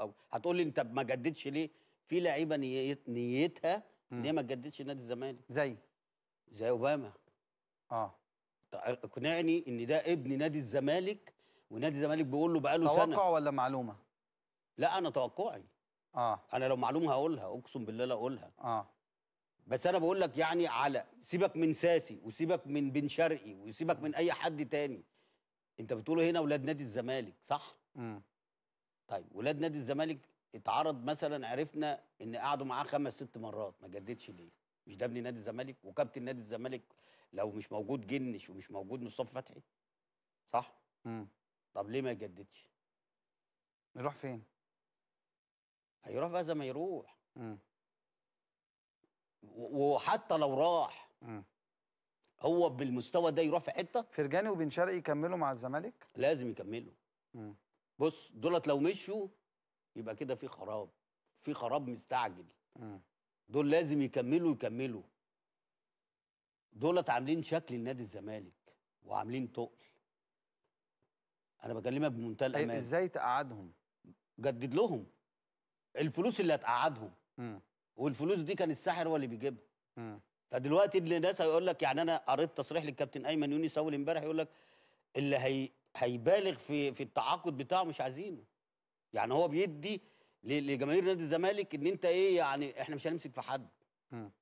او هتقول لي انت ما جددش ليه في لعيبه نيتها ان هي ما تجددش نادي الزمالك زي زي اوباما اه اقنعني ان ده ابن نادي الزمالك ونادي الزمالك بيقول له بقاله توقع سنه توقع ولا معلومه لا انا توقعي اه انا لو معلومه هقولها اقسم بالله لا اقولها اه بس انا بقول لك يعني على سيبك من ساسي وسيبك من بن شرقي وسيبك من اي حد تاني انت بتقوله هنا اولاد نادي الزمالك صح امم طيب ولاد نادي الزمالك اتعرض مثلا عرفنا ان قعدوا معاه خمس ست مرات ما جددش ليه؟ مش ده ابن نادي الزمالك وكابتن نادي الزمالك لو مش موجود جنش ومش موجود مصطفى فتحي صح؟ امم طب ليه ما يجددش؟ يروح فين؟ هيروح بقى زي ما يروح امم وحتى لو راح امم هو بالمستوى ده يروح في حته فرجاني وبن شرقي يكملوا مع الزمالك؟ لازم يكملوا امم بص دولت لو مشوا يبقى كده في خراب في خراب مستعجل دول لازم يكملوا يكملوا دولت عاملين شكل النادي الزمالك وعاملين تقل انا بكلمك بمنتهى الامان ازاي تقعدهم جدد لهم الفلوس اللي هتقعدهم والفلوس دي كان الساحر هو اللي بيجيبها فدلوقتي اللي ناس هيقول لك يعني انا قريت تصريح للكابتن ايمن يونس اول امبارح يقول لك اللي هي هيبالغ في في التعاقد بتاعه مش عايزينه يعني هو بيدي لجماهير نادي الزمالك ان انت ايه يعني احنا مش هنمسك في حد م.